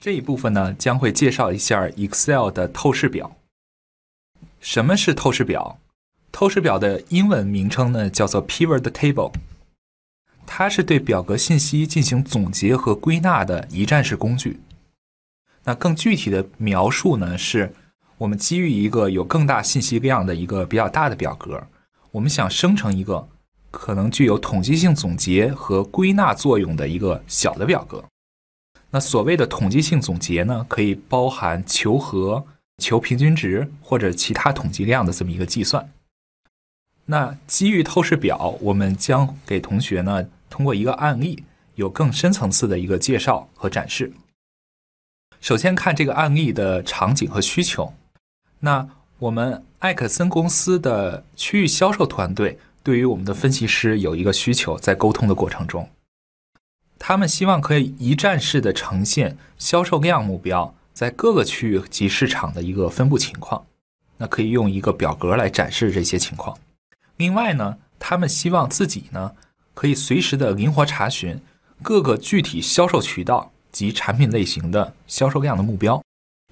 这一部分呢，将会介绍一下 Excel 的透视表。什么是透视表？透视表的英文名称呢，叫做 Pivot Table。它是对表格信息进行总结和归纳的一站式工具。那更具体的描述呢，是我们基于一个有更大信息量的一个比较大的表格，我们想生成一个可能具有统计性总结和归纳作用的一个小的表格。那所谓的统计性总结呢，可以包含求和、求平均值或者其他统计量的这么一个计算。那机遇透视表，我们将给同学呢通过一个案例，有更深层次的一个介绍和展示。首先看这个案例的场景和需求。那我们艾克森公司的区域销售团队对于我们的分析师有一个需求，在沟通的过程中。他们希望可以一站式的呈现销售量目标在各个区域及市场的一个分布情况，那可以用一个表格来展示这些情况。另外呢，他们希望自己呢可以随时的灵活查询各个具体销售渠道及产品类型的销售量的目标。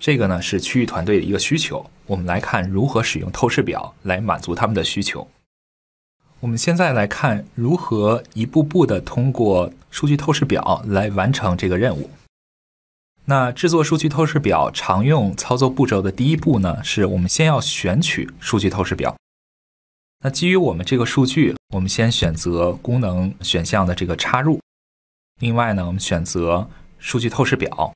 这个呢是区域团队的一个需求。我们来看如何使用透视表来满足他们的需求。我们现在来看如何一步步地通过数据透视表来完成这个任务。那制作数据透视表常用操作步骤的第一步呢，是我们先要选取数据透视表。那基于我们这个数据，我们先选择功能选项的这个插入。另外呢，我们选择数据透视表。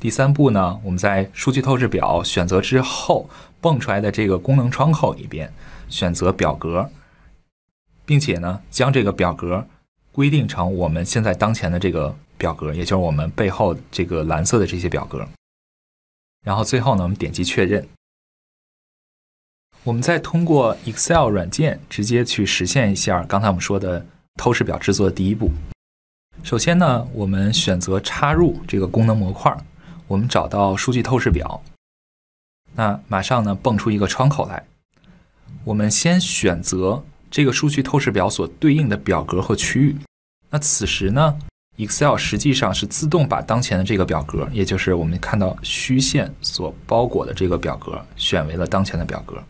第三步呢，我们在数据透视表选择之后蹦出来的这个功能窗口里边选择表格。并且呢，将这个表格规定成我们现在当前的这个表格，也就是我们背后这个蓝色的这些表格。然后最后呢，我们点击确认。我们再通过 Excel 软件直接去实现一下刚才我们说的透视表制作的第一步。首先呢，我们选择插入这个功能模块，我们找到数据透视表，那马上呢蹦出一个窗口来。我们先选择。这个数据透视表所对应的表格和区域，那此时呢，Excel 实际上是自动把当前的这个表格，也就是我们看到虚线所包裹的这个表格，选为了当前的表格。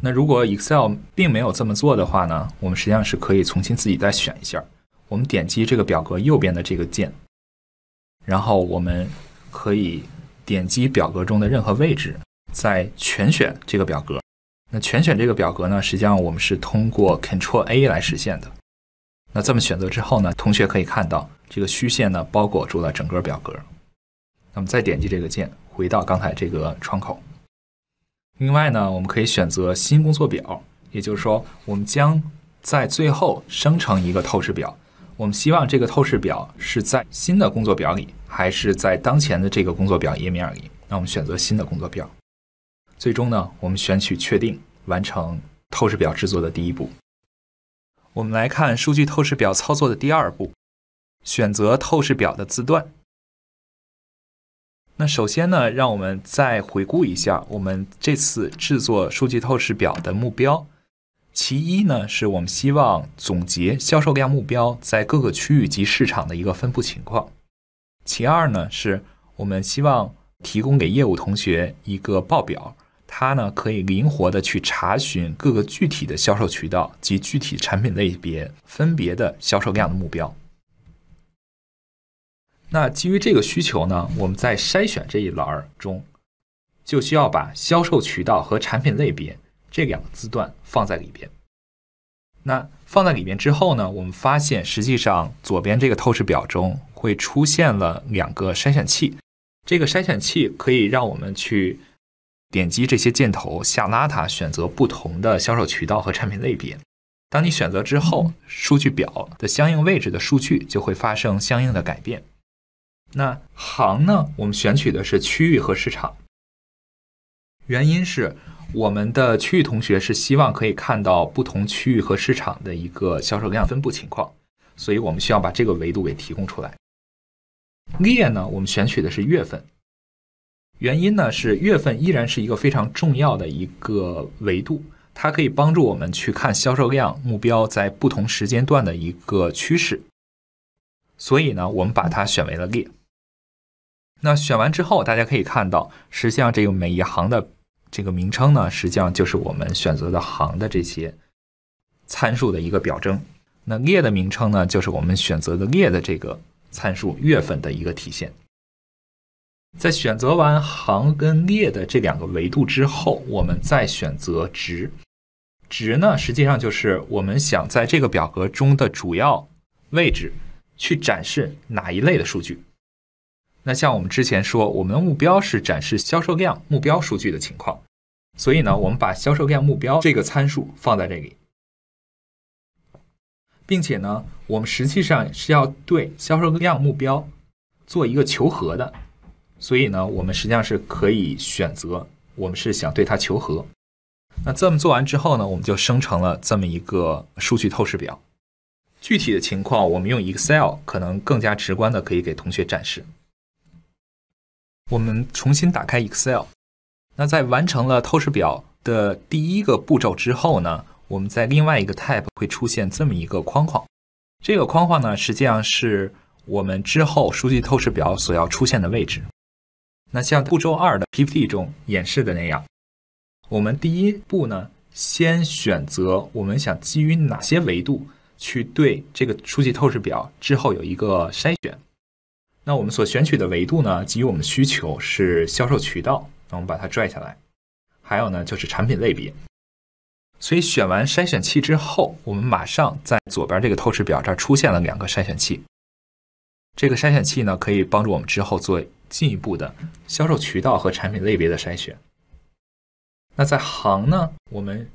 那如果 Excel 并没有这么做的话呢，我们实际上是可以重新自己再选一下。我们点击这个表格右边的这个键，然后我们可以点击表格中的任何位置，再全选这个表格。那全选这个表格呢？实际上我们是通过 Ctrl A 来实现的。那这么选择之后呢，同学可以看到这个虚线呢包裹住了整个表格。那么再点击这个键，回到刚才这个窗口。另外呢，我们可以选择新工作表，也就是说，我们将在最后生成一个透视表。我们希望这个透视表是在新的工作表里，还是在当前的这个工作表页面里？那我们选择新的工作表。最终呢，我们选取确定，完成透视表制作的第一步。我们来看数据透视表操作的第二步，选择透视表的字段。那首先呢，让我们再回顾一下我们这次制作数据透视表的目标。其一呢，是我们希望总结销售量目标在各个区域及市场的一个分布情况。其二呢，是我们希望提供给业务同学一个报表。它呢可以灵活地去查询各个具体的销售渠道及具体产品类别分别的销售量的目标。那基于这个需求呢，我们在筛选这一栏中就需要把销售渠道和产品类别这两个字段放在里边。那放在里面之后呢，我们发现实际上左边这个透视表中会出现了两个筛选器，这个筛选器可以让我们去。点击这些箭头下拉它，选择不同的销售渠道和产品类别。当你选择之后，数据表的相应位置的数据就会发生相应的改变。那行呢？我们选取的是区域和市场，原因是我们的区域同学是希望可以看到不同区域和市场的一个销售量分布情况，所以我们需要把这个维度给提供出来。列呢？我们选取的是月份。原因呢是月份依然是一个非常重要的一个维度，它可以帮助我们去看销售量目标在不同时间段的一个趋势。所以呢，我们把它选为了列。那选完之后，大家可以看到，实际上这个每一行的这个名称呢，实际上就是我们选择的行的这些参数的一个表征。那列的名称呢，就是我们选择的列的这个参数月份的一个体现。在选择完行跟列的这两个维度之后，我们再选择值。值呢，实际上就是我们想在这个表格中的主要位置去展示哪一类的数据。那像我们之前说，我们的目标是展示销售量目标数据的情况，所以呢，我们把销售量目标这个参数放在这里，并且呢，我们实际上是要对销售量目标做一个求和的。所以呢，我们实际上是可以选择，我们是想对它求和。那这么做完之后呢，我们就生成了这么一个数据透视表。具体的情况，我们用 Excel 可能更加直观的可以给同学展示。我们重新打开 Excel。那在完成了透视表的第一个步骤之后呢，我们在另外一个 Tab 会出现这么一个框框。这个框框呢，实际上是我们之后数据透视表所要出现的位置。那像步骤二的 PPT 中演示的那样，我们第一步呢，先选择我们想基于哪些维度去对这个数据透视表之后有一个筛选。那我们所选取的维度呢，基于我们需求是销售渠道，那我们把它拽下来。还有呢，就是产品类别。所以选完筛选器之后，我们马上在左边这个透视表这儿出现了两个筛选器。这个筛选器呢，可以帮助我们之后做。进一步的销售渠道和产品类别的筛选。那在行呢？我们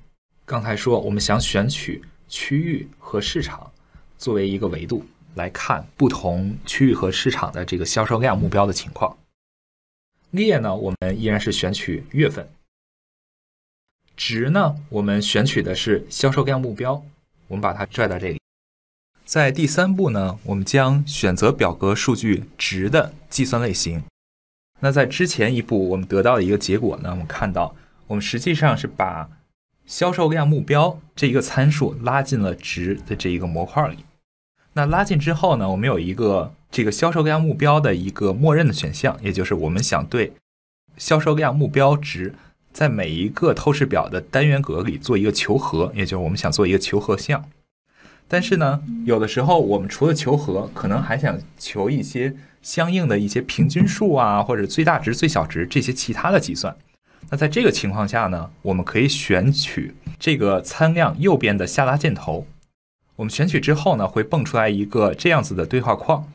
刚才说，我们想选取区域和市场作为一个维度来看不同区域和市场的这个销售量目标的情况。列呢，我们依然是选取月份。值呢，我们选取的是销售量目标，我们把它拽到这里。在第三步呢，我们将选择表格数据值的计算类型。那在之前一步，我们得到的一个结果呢，我们看到我们实际上是把销售量目标这一个参数拉进了值的这一个模块里。那拉进之后呢，我们有一个这个销售量目标的一个默认的选项，也就是我们想对销售量目标值在每一个透视表的单元格里做一个求和，也就是我们想做一个求和项。但是呢，有的时候我们除了求和，可能还想求一些相应的一些平均数啊，或者最大值、最小值这些其他的计算。那在这个情况下呢，我们可以选取这个参量右边的下拉箭头。我们选取之后呢，会蹦出来一个这样子的对话框。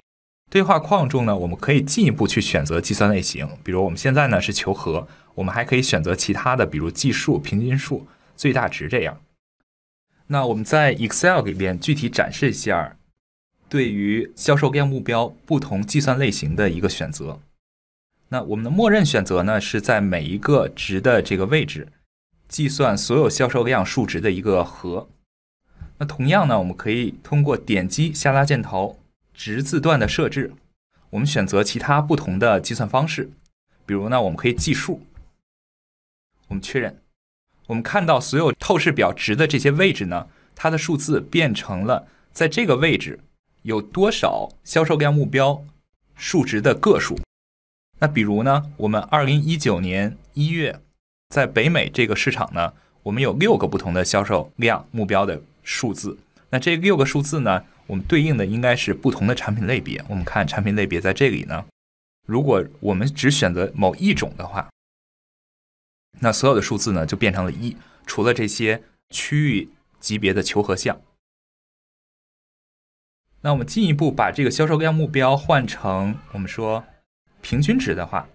对话框中呢，我们可以进一步去选择计算类型。比如我们现在呢是求和，我们还可以选择其他的，比如计数、平均数、最大值这样。那我们在 Excel 里边具体展示一下，对于销售量目标不同计算类型的一个选择。那我们的默认选择呢，是在每一个值的这个位置计算所有销售量数值的一个和。那同样呢，我们可以通过点击下拉箭头值字段的设置，我们选择其他不同的计算方式。比如呢，我们可以计数。我们确认。我们看到所有透视表值的这些位置呢，它的数字变成了在这个位置有多少销售量目标数值的个数。那比如呢，我们二零一九年一月在北美这个市场呢，我们有六个不同的销售量目标的数字。那这六个数字呢，我们对应的应该是不同的产品类别。我们看产品类别在这里呢，如果我们只选择某一种的话。那所有的数字呢，就变成了一，除了这些区域级别的求和项。那我们进一步把这个销售量目标换成我们说平均值的话，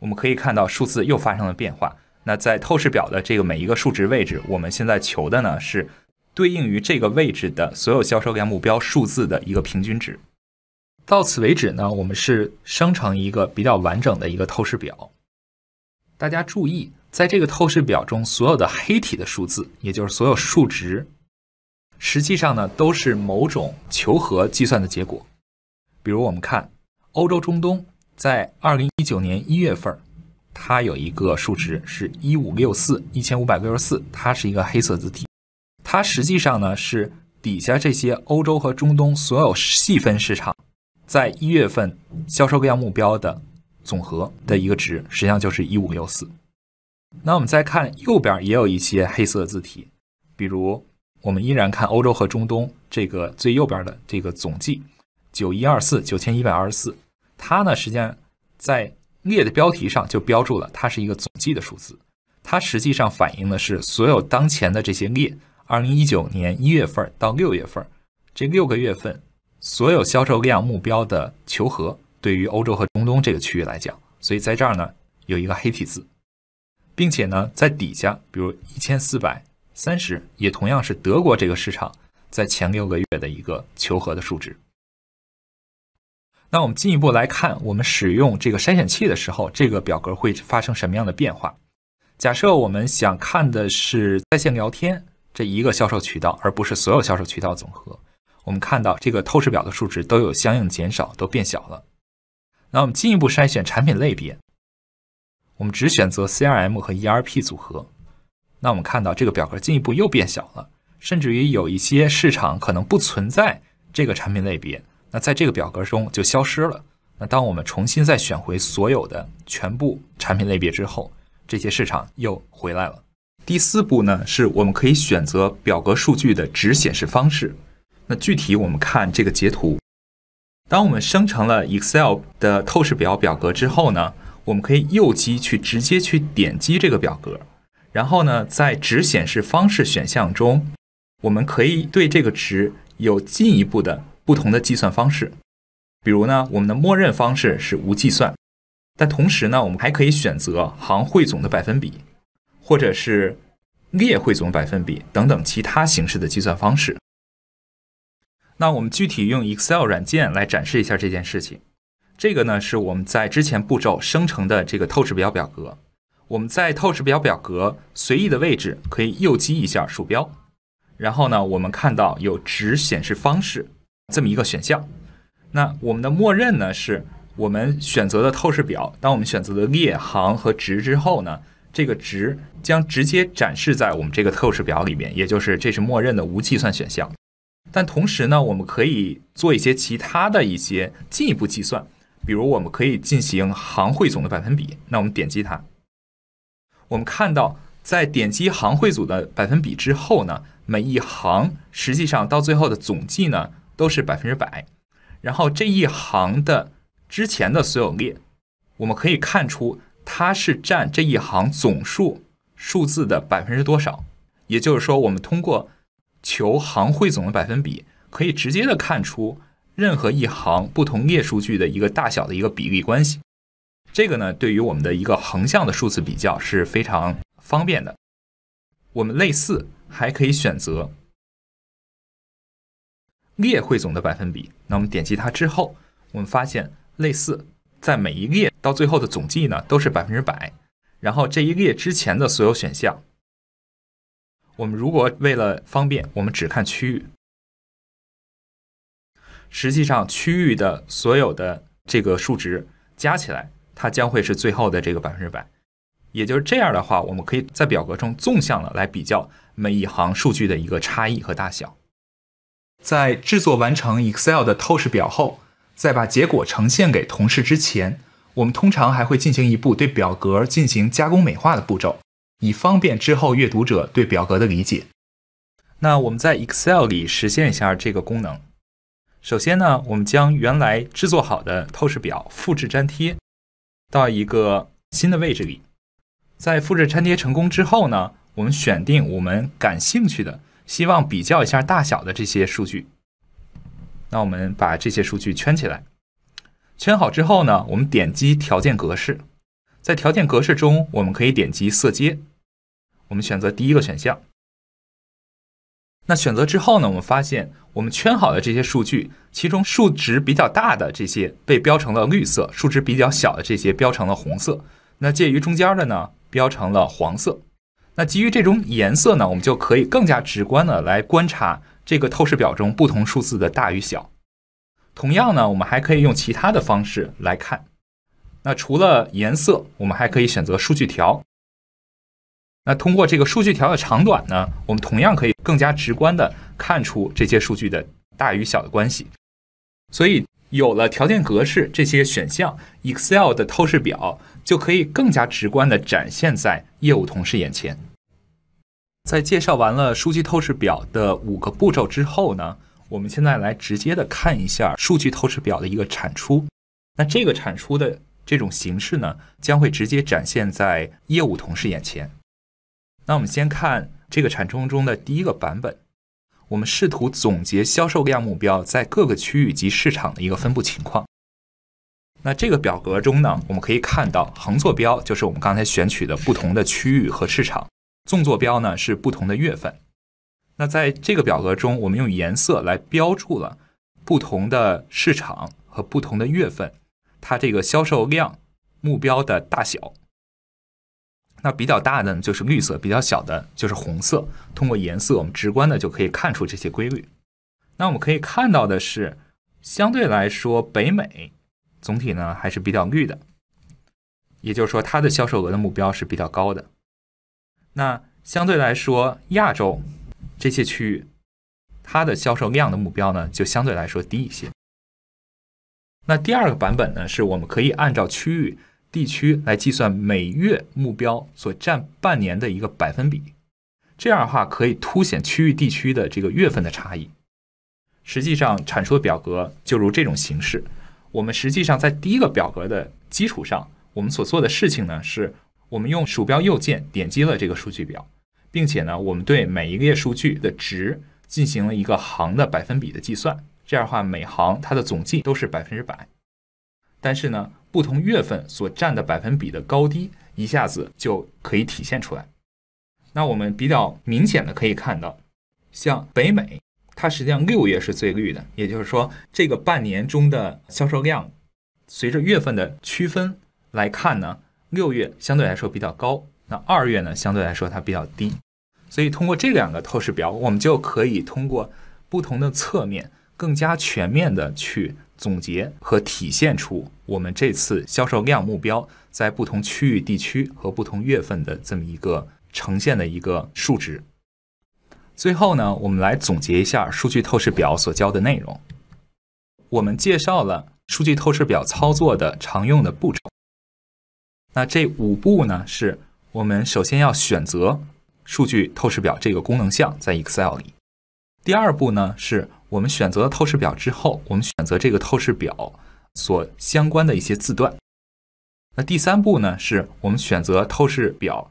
我们可以看到数字又发生了变化。那在透视表的这个每一个数值位置，我们现在求的呢是对应于这个位置的所有销售量目标数字的一个平均值。到此为止呢，我们是生成一个比较完整的一个透视表。大家注意，在这个透视表中，所有的黑体的数字，也就是所有数值，实际上呢都是某种求和计算的结果。比如我们看欧洲中东，在二零一九年一月份，它有一个数值是一五六四一千五百六十四，它是一个黑色字体，它实际上呢是底下这些欧洲和中东所有细分市场在一月份销售量目标的。总和的一个值，实际上就是一五六四。那我们再看右边也有一些黑色字体，比如我们依然看欧洲和中东这个最右边的这个总计九一二四九千一百二十四，它呢实际上在列的标题上就标注了，它是一个总计的数字。它实际上反映的是所有当前的这些列，二零一九年一月份到六月份这六个月份所有销售量目标的求和。对于欧洲和中东这个区域来讲，所以在这儿呢有一个黑体字，并且呢在底下，比如一千四百三十，也同样是德国这个市场在前六个月的一个求和的数值。那我们进一步来看，我们使用这个筛选器的时候，这个表格会发生什么样的变化？假设我们想看的是在线聊天这一个销售渠道，而不是所有销售渠道总和，我们看到这个透视表的数值都有相应减少，都变小了。那我们进一步筛选产品类别，我们只选择 CRM 和 ERP 组合。那我们看到这个表格进一步又变小了，甚至于有一些市场可能不存在这个产品类别，那在这个表格中就消失了。那当我们重新再选回所有的全部产品类别之后，这些市场又回来了。第四步呢，是我们可以选择表格数据的只显示方式。那具体我们看这个截图。当我们生成了 Excel 的透视表表格之后呢，我们可以右击去直接去点击这个表格，然后呢，在值显示方式选项中，我们可以对这个值有进一步的不同的计算方式。比如呢，我们的默认方式是无计算，但同时呢，我们还可以选择行汇总的百分比，或者是列汇总百分比等等其他形式的计算方式。那我们具体用 Excel 软件来展示一下这件事情。这个呢是我们在之前步骤生成的这个透视表表格。我们在透视表表格随意的位置可以右击一下鼠标，然后呢，我们看到有值显示方式这么一个选项。那我们的默认呢，是我们选择的透视表，当我们选择的列、行和值之后呢，这个值将直接展示在我们这个透视表里面，也就是这是默认的无计算选项。但同时呢，我们可以做一些其他的一些进一步计算，比如我们可以进行行汇总的百分比。那我们点击它，我们看到在点击行汇总的百分比之后呢，每一行实际上到最后的总计呢都是百分之百。然后这一行的之前的所有列，我们可以看出它是占这一行总数数字的百分之多少。也就是说，我们通过。求行汇总的百分比，可以直接的看出任何一行不同列数据的一个大小的一个比例关系。这个呢，对于我们的一个横向的数字比较是非常方便的。我们类似还可以选择列汇总的百分比。那我们点击它之后，我们发现类似在每一列到最后的总计呢都是百分之百，然后这一列之前的所有选项。我们如果为了方便，我们只看区域，实际上区域的所有的这个数值加起来，它将会是最后的这个百分之百。也就是这样的话，我们可以在表格中纵向的来比较每一行数据的一个差异和大小。在制作完成 Excel 的透视表后，在把结果呈现给同事之前，我们通常还会进行一步对表格进行加工美化的步骤。以方便之后阅读者对表格的理解。那我们在 Excel 里实现一下这个功能。首先呢，我们将原来制作好的透视表复制粘贴到一个新的位置里。在复制粘贴成功之后呢，我们选定我们感兴趣的、希望比较一下大小的这些数据。那我们把这些数据圈起来。圈好之后呢，我们点击条件格式，在条件格式中我们可以点击色阶。我们选择第一个选项。那选择之后呢，我们发现我们圈好的这些数据，其中数值比较大的这些被标成了绿色，数值比较小的这些标成了红色。那介于中间的呢，标成了黄色。那基于这种颜色呢，我们就可以更加直观的来观察这个透视表中不同数字的大与小。同样呢，我们还可以用其他的方式来看。那除了颜色，我们还可以选择数据条。那通过这个数据条的长短呢，我们同样可以更加直观的看出这些数据的大与小的关系。所以有了条件格式这些选项，Excel 的透视表就可以更加直观的展现在业务同事眼前。在介绍完了数据透视表的五个步骤之后呢，我们现在来直接的看一下数据透视表的一个产出。那这个产出的这种形式呢，将会直接展现在业务同事眼前。那我们先看这个产出中的第一个版本，我们试图总结销售量目标在各个区域及市场的一个分布情况。那这个表格中呢，我们可以看到横坐标就是我们刚才选取的不同的区域和市场，纵坐标呢是不同的月份。那在这个表格中，我们用颜色来标注了不同的市场和不同的月份，它这个销售量目标的大小。那比较大的呢就是绿色，比较小的就是红色。通过颜色，我们直观的就可以看出这些规律。那我们可以看到的是，相对来说，北美总体呢还是比较绿的，也就是说它的销售额的目标是比较高的。那相对来说，亚洲这些区域，它的销售量的目标呢就相对来说低一些。那第二个版本呢，是我们可以按照区域。地区来计算每月目标所占半年的一个百分比，这样的话可以凸显区域地区的这个月份的差异。实际上，产出的表格就如这种形式。我们实际上在第一个表格的基础上，我们所做的事情呢，是我们用鼠标右键点击了这个数据表，并且呢，我们对每一列数据的值进行了一个行的百分比的计算。这样的话，每行它的总计都是百分之百。但是呢？不同月份所占的百分比的高低，一下子就可以体现出来。那我们比较明显的可以看到，像北美，它实际上六月是最绿的，也就是说，这个半年中的销售量，随着月份的区分来看呢，六月相对来说比较高，那二月呢，相对来说它比较低。所以通过这两个透视表，我们就可以通过不同的侧面，更加全面的去。总结和体现出我们这次销售量目标在不同区域、地区和不同月份的这么一个呈现的一个数值。最后呢，我们来总结一下数据透视表所教的内容。我们介绍了数据透视表操作的常用的步骤。那这五步呢，是我们首先要选择数据透视表这个功能项在 Excel 里。第二步呢是。我们选择了透视表之后，我们选择这个透视表所相关的一些字段。那第三步呢，是我们选择透视表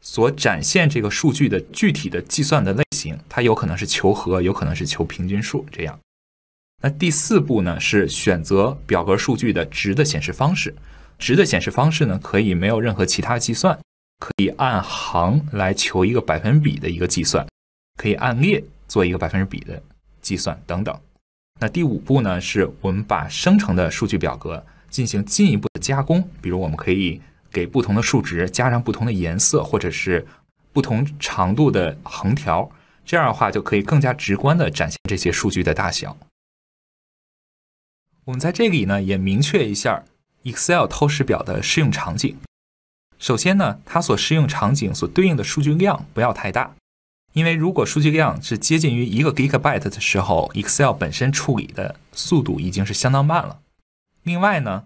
所展现这个数据的具体的计算的类型，它有可能是求和，有可能是求平均数这样。那第四步呢，是选择表格数据的值的显示方式。值的显示方式呢，可以没有任何其他计算，可以按行来求一个百分比的一个计算，可以按列做一个百分之比的。计算等等。那第五步呢？是我们把生成的数据表格进行进一步的加工，比如我们可以给不同的数值加上不同的颜色，或者是不同长度的横条。这样的话，就可以更加直观的展现这些数据的大小。我们在这里呢，也明确一下 Excel 透视表的适用场景。首先呢，它所适用场景所对应的数据量不要太大。因为如果数据量是接近于一个 gigabyte 的时候，Excel 本身处理的速度已经是相当慢了。另外呢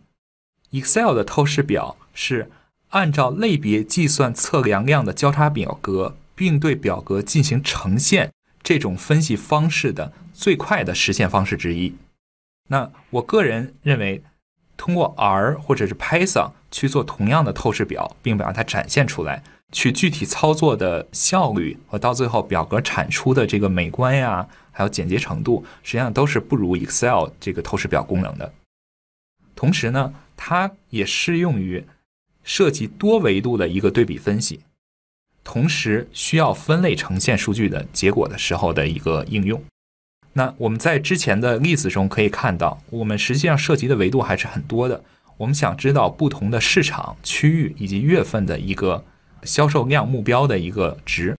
，Excel 的透视表是按照类别计算测量量的交叉表格，并对表格进行呈现，这种分析方式的最快的实现方式之一。那我个人认为，通过 R 或者是 Python 去做同样的透视表，并把它展现出来。去具体操作的效率和到最后表格产出的这个美观呀，还有简洁程度，实际上都是不如 Excel 这个透视表功能的。同时呢，它也适用于涉及多维度的一个对比分析，同时需要分类呈现数据的结果的时候的一个应用。那我们在之前的例子中可以看到，我们实际上涉及的维度还是很多的。我们想知道不同的市场区域以及月份的一个。销售量目标的一个值，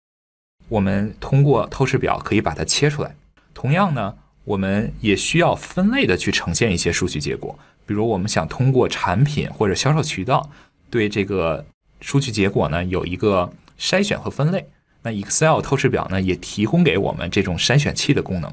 我们通过透视表可以把它切出来。同样呢，我们也需要分类的去呈现一些数据结果。比如我们想通过产品或者销售渠道对这个数据结果呢有一个筛选和分类，那 Excel 透视表呢也提供给我们这种筛选器的功能。